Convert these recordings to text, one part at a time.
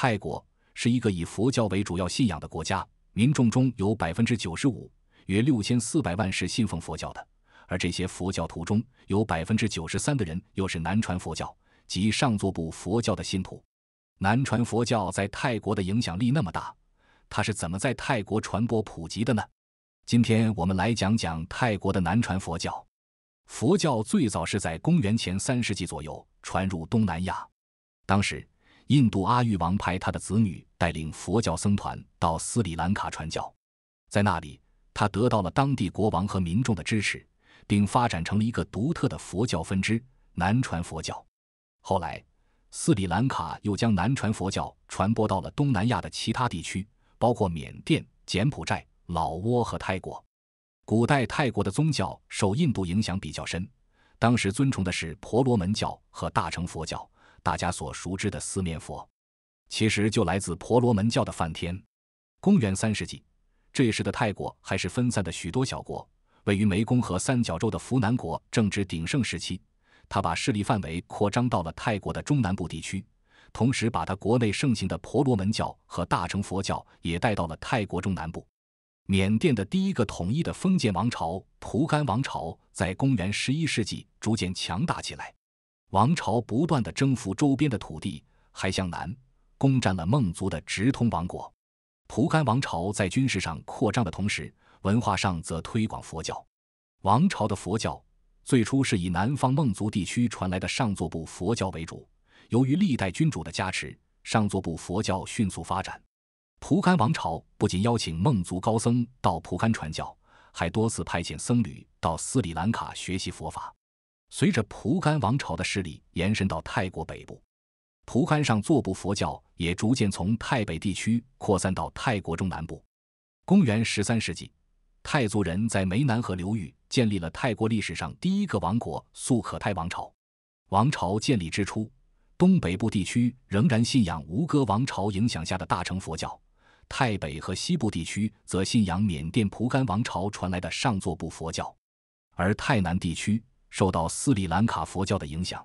泰国是一个以佛教为主要信仰的国家，民众中有百分之九十五，约六千四百万是信奉佛教的。而这些佛教徒中有百分之九十三的人又是南传佛教，及上座部佛教的信徒。南传佛教在泰国的影响力那么大，它是怎么在泰国传播普及的呢？今天我们来讲讲泰国的南传佛教。佛教最早是在公元前三世纪左右传入东南亚，当时。印度阿育王派他的子女带领佛教僧团到斯里兰卡传教，在那里，他得到了当地国王和民众的支持，并发展成了一个独特的佛教分支——南传佛教。后来，斯里兰卡又将南传佛教传播到了东南亚的其他地区，包括缅甸、柬埔寨、老挝和泰国。古代泰国的宗教受印度影响比较深，当时尊崇的是婆罗门教和大乘佛教。大家所熟知的四面佛，其实就来自婆罗门教的梵天。公元三世纪，这时的泰国还是分散的许多小国。位于湄公河三角洲的扶南国正值鼎盛时期，他把势力范围扩张到了泰国的中南部地区，同时把他国内盛行的婆罗门教和大乘佛教也带到了泰国中南部。缅甸的第一个统一的封建王朝蒲甘王朝，在公元十一世纪逐渐强大起来。王朝不断的征服周边的土地，还向南攻占了孟族的直通王国。蒲甘王朝在军事上扩张的同时，文化上则推广佛教。王朝的佛教最初是以南方孟族地区传来的上座部佛教为主，由于历代君主的加持，上座部佛教迅速发展。蒲甘王朝不仅邀请孟族高僧到蒲甘传教，还多次派遣僧侣到斯里兰卡学习佛法。随着蒲甘王朝的势力延伸到泰国北部，蒲甘上座部佛教也逐渐从泰北地区扩散到泰国中南部。公元十三世纪，泰族人在湄南河流域建立了泰国历史上第一个王国——素可泰王朝。王朝建立之初，东北部地区仍然信仰吴哥王朝影响下的大乘佛教，泰北和西部地区则信仰缅甸蒲甘王朝传来的上座部佛教，而泰南地区。受到斯里兰卡佛教的影响，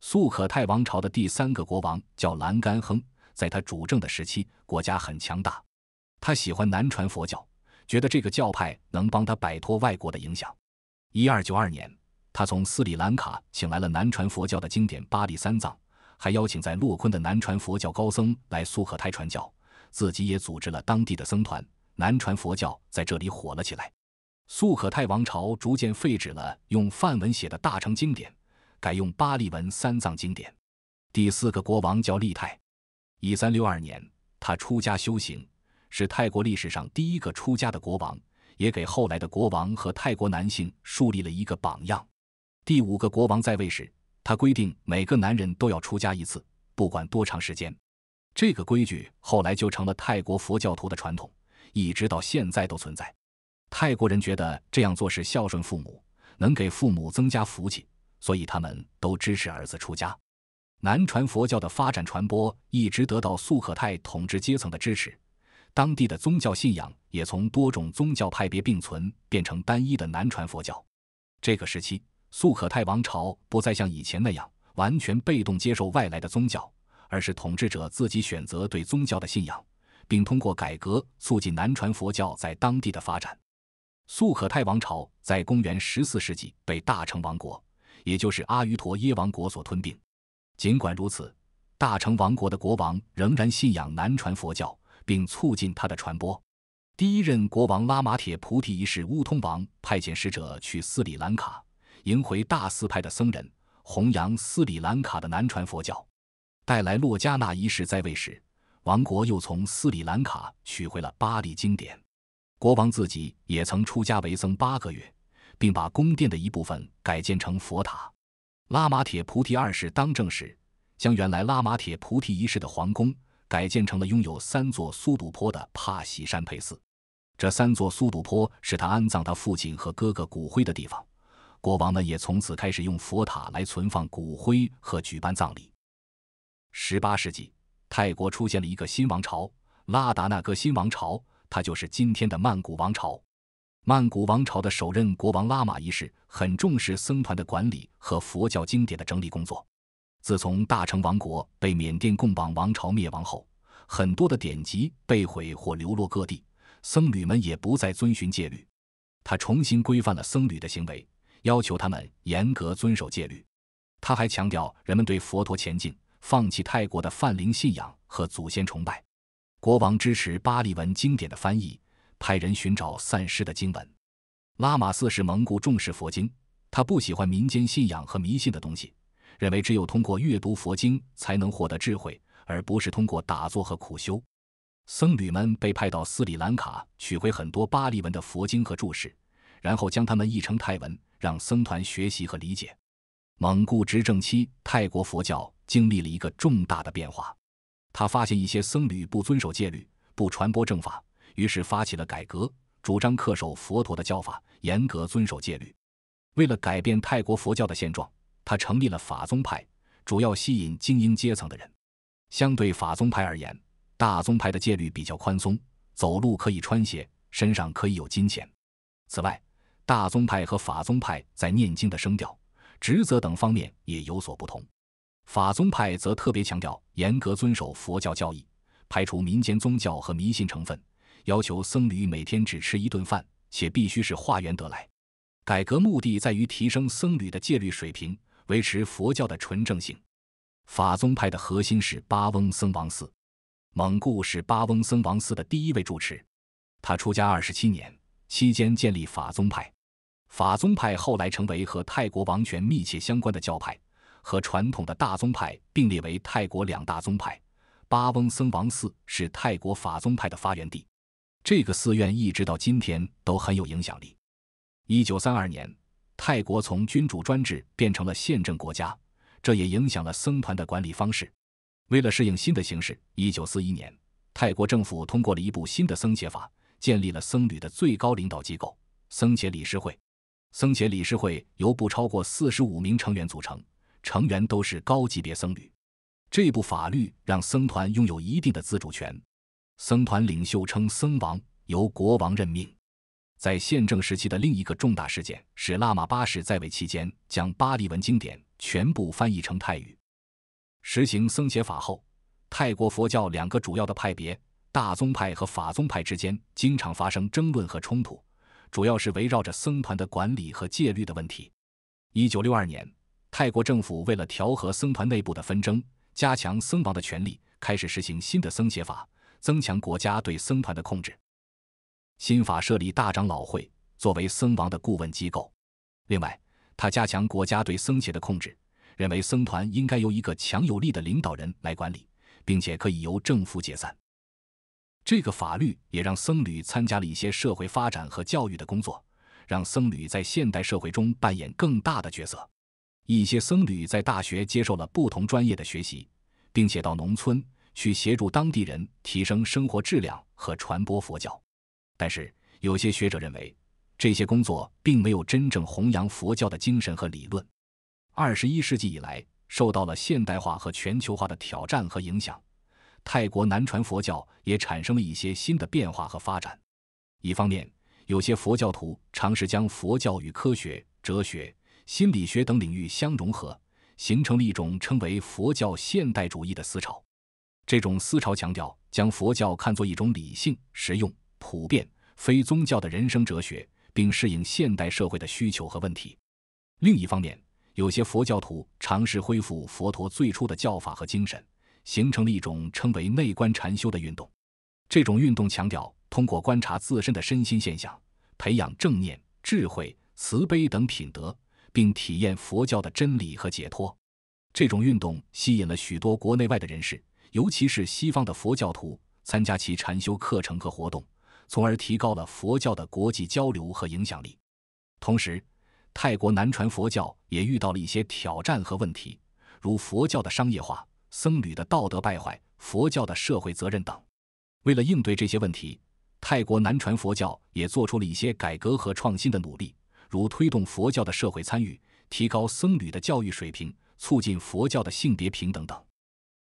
苏可泰王朝的第三个国王叫兰干亨，在他主政的时期，国家很强大。他喜欢南传佛教，觉得这个教派能帮他摆脱外国的影响。一二九二年，他从斯里兰卡请来了南传佛教的经典《巴利三藏》，还邀请在洛坤的南传佛教高僧来苏可泰传教，自己也组织了当地的僧团，南传佛教在这里火了起来。素可泰王朝逐渐废止了用梵文写的大乘经典，改用巴利文三藏经典。第四个国王叫利泰，一三六二年，他出家修行，是泰国历史上第一个出家的国王，也给后来的国王和泰国男性树立了一个榜样。第五个国王在位时，他规定每个男人都要出家一次，不管多长时间。这个规矩后来就成了泰国佛教徒的传统，一直到现在都存在。泰国人觉得这样做是孝顺父母，能给父母增加福气，所以他们都支持儿子出家。南传佛教的发展传播一直得到素可泰统治阶层的支持，当地的宗教信仰也从多种宗教派别并存变成单一的南传佛教。这个时期，素可泰王朝不再像以前那样完全被动接受外来的宗教，而是统治者自己选择对宗教的信仰，并通过改革促进南传佛教在当地的发展。素可泰王朝在公元十四世纪被大成王国，也就是阿瑜陀耶王国所吞并。尽管如此，大成王国的国王仍然信仰南传佛教，并促进它的传播。第一任国王拉玛铁菩提一世乌通王派遣使者去斯里兰卡，迎回大寺派的僧人，弘扬斯里兰卡的南传佛教。带来洛迦那一世在位时，王国又从斯里兰卡取回了巴利经典。国王自己也曾出家为僧八个月，并把宫殿的一部分改建成佛塔。拉玛铁菩提二世当政时，将原来拉玛铁菩提一世的皇宫改建成了拥有三座苏堵坡的帕喜山佩寺。这三座苏堵坡是他安葬他父亲和哥哥骨灰的地方。国王们也从此开始用佛塔来存放骨灰和举办葬礼。十八世纪，泰国出现了一个新王朝——拉达那哥新王朝。他就是今天的曼谷王朝。曼谷王朝的首任国王拉玛一世很重视僧团的管理和佛教经典的整理工作。自从大成王国被缅甸贡榜王朝灭亡后，很多的典籍被毁或流落各地，僧侣们也不再遵循戒律。他重新规范了僧侣的行为，要求他们严格遵守戒律。他还强调人们对佛陀前进，放弃泰国的泛灵信仰和祖先崇拜。国王支持巴利文经典的翻译，派人寻找散失的经文。拉玛四世蒙古重视佛经，他不喜欢民间信仰和迷信的东西，认为只有通过阅读佛经才能获得智慧，而不是通过打坐和苦修。僧侣们被派到斯里兰卡取回很多巴利文的佛经和注释，然后将它们译成泰文，让僧团学习和理解。蒙古执政期，泰国佛教经历了一个重大的变化。他发现一些僧侣不遵守戒律，不传播正法，于是发起了改革，主张恪守佛陀的教法，严格遵守戒律。为了改变泰国佛教的现状，他成立了法宗派，主要吸引精英阶层的人。相对法宗派而言，大宗派的戒律比较宽松，走路可以穿鞋，身上可以有金钱。此外，大宗派和法宗派在念经的声调、职责等方面也有所不同。法宗派则特别强调严格遵守佛教教义，排除民间宗教和迷信成分，要求僧侣每天只吃一顿饭，且必须是化缘得来。改革目的在于提升僧侣的戒律水平，维持佛教的纯正性。法宗派的核心是巴翁僧王寺，蒙固是巴翁僧王寺的第一位主持，他出家二十七年期间建立法宗派。法宗派后来成为和泰国王权密切相关的教派。和传统的大宗派并列为泰国两大宗派，巴翁僧王寺是泰国法宗派的发源地，这个寺院一直到今天都很有影响力。一九三二年，泰国从君主专制变成了宪政国家，这也影响了僧团的管理方式。为了适应新的形势，一九四一年，泰国政府通过了一部新的僧阶法，建立了僧侣的最高领导机构——僧阶理事会。僧阶理事会由不超过四十五名成员组成。成员都是高级别僧侣。这部法律让僧团拥有一定的自主权。僧团领袖称“僧王”，由国王任命。在宪政时期的另一个重大事件是拉玛八世在位期间将巴利文经典全部翻译成泰语。实行僧解法后，泰国佛教两个主要的派别——大宗派和法宗派之间经常发生争论和冲突，主要是围绕着僧团的管理和戒律的问题。一九六二年。泰国政府为了调和僧团内部的纷争，加强僧王的权力，开始实行新的僧协法，增强国家对僧团的控制。新法设立大长老会作为僧王的顾问机构。另外，他加强国家对僧协的控制，认为僧团应该由一个强有力的领导人来管理，并且可以由政府解散。这个法律也让僧侣参加了一些社会发展和教育的工作，让僧侣在现代社会中扮演更大的角色。一些僧侣在大学接受了不同专业的学习，并且到农村去协助当地人提升生活质量和传播佛教。但是，有些学者认为，这些工作并没有真正弘扬佛教的精神和理论。二十一世纪以来，受到了现代化和全球化的挑战和影响，泰国南传佛教也产生了一些新的变化和发展。一方面，有些佛教徒尝试将佛教与科学、哲学。心理学等领域相融合，形成了一种称为佛教现代主义的思潮。这种思潮强调将佛教看作一种理性、实用、普遍、非宗教的人生哲学，并适应现代社会的需求和问题。另一方面，有些佛教徒尝试恢复佛陀最初的教法和精神，形成了一种称为内观禅修的运动。这种运动强调通过观察自身的身心现象，培养正念、智慧、慈悲等品德。并体验佛教的真理和解脱，这种运动吸引了许多国内外的人士，尤其是西方的佛教徒参加其禅修课程和活动，从而提高了佛教的国际交流和影响力。同时，泰国南传佛教也遇到了一些挑战和问题，如佛教的商业化、僧侣的道德败坏、佛教的社会责任等。为了应对这些问题，泰国南传佛教也做出了一些改革和创新的努力。如推动佛教的社会参与，提高僧侣的教育水平，促进佛教的性别平等等。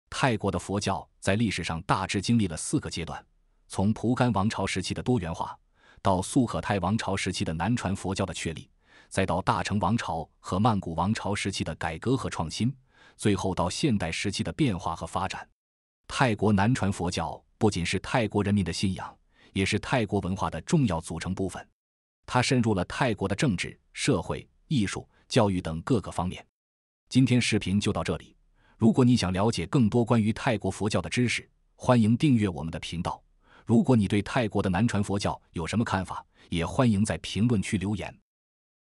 泰国的佛教在历史上大致经历了四个阶段：从蒲甘王朝时期的多元化，到素可泰王朝时期的南传佛教的确立，再到大成王朝和曼谷王朝时期的改革和创新，最后到现代时期的变化和发展。泰国南传佛教不仅是泰国人民的信仰，也是泰国文化的重要组成部分。他深入了泰国的政治、社会、艺术、教育等各个方面。今天视频就到这里。如果你想了解更多关于泰国佛教的知识，欢迎订阅我们的频道。如果你对泰国的南传佛教有什么看法，也欢迎在评论区留言。